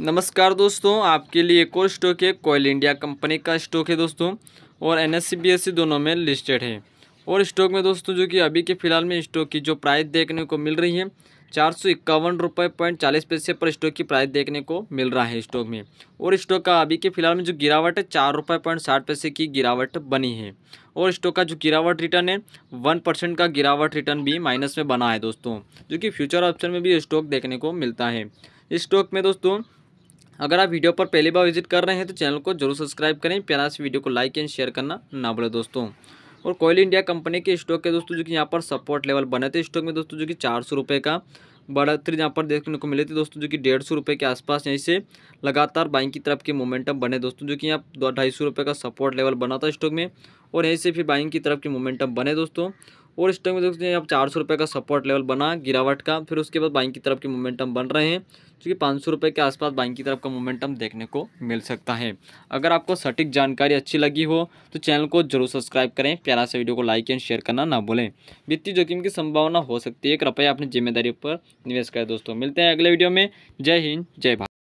नमस्कार दोस्तों आपके लिए एक और स्टॉक है कोयल इंडिया कंपनी का स्टॉक है दोस्तों और एन एस दोनों में लिस्टेड है और स्टॉक में दोस्तों जो कि अभी के फिलहाल में स्टॉक की जो प्राइस देखने को मिल रही है चार सौ इक्यावन रुपये पॉइंट चालीस पैसे पर स्टॉक की प्राइस देखने को मिल रहा है स्टॉक में और स्टॉक का अभी के फिलहाल में जो गिरावट है चार रुपये पॉइंट साठ पैसे की गिरावट बनी है और स्टॉक का जो गिरावट रिटर्न है वन परसेंट का गिरावट रिटर्न भी माइनस में बना है दोस्तों जो कि फ्यूचर ऑप्शन में भी स्टॉक देखने को मिलता है स्टॉक में दोस्तों अगर आप वीडियो पर पहली बार विजिट कर रहे हैं तो चैनल को जरूर सब्सक्राइब करें प्यारा से वीडियो को लाइक एंड शेयर करना ना भूलें दोस्तों और कोयल इंडिया कंपनी के स्टॉक के दोस्तों जो कि यहाँ पर सपोर्ट लेवल बने थे स्टॉक में दोस्तों जो कि चार सौ रुपये का बढ़ोतरी यहाँ पर देखने को मिली थी दोस्तों जो कि डेढ़ सौ रुपये के आसपास यहीं से लगातार बाइंग की तरफ के मोमेंटम बने दोस्तों जो कि यहाँ दो ढाई सौ रुपये का सपोर्ट लेवल बना था स्टॉक में और यहीं से फिर बाइंग की तरफ के मोमेंटम बने दोस्तों और इस टाइम में देखते हैं यहाँ चार सौ रुपये का सपोर्ट लेवल बना गिरावट का फिर उसके बाद बाइंग की तरफ के मोमेंटम बन रहे हैं जो कि पाँच सौ रुपये के आसपास बाइंग की तरफ का मोमेंटम देखने को मिल सकता है अगर आपको सटीक जानकारी अच्छी लगी हो तो चैनल को जरूर सब्सक्राइब करें प्यारा से वीडियो को लाइक एंड शेयर करना ना भूलें वित्तीय जोखिम की संभावना हो सकती है कृपया अपनी जिम्मेदारी पर निवेश करें दोस्तों मिलते हैं अगले वीडियो में जय हिंद जय भारत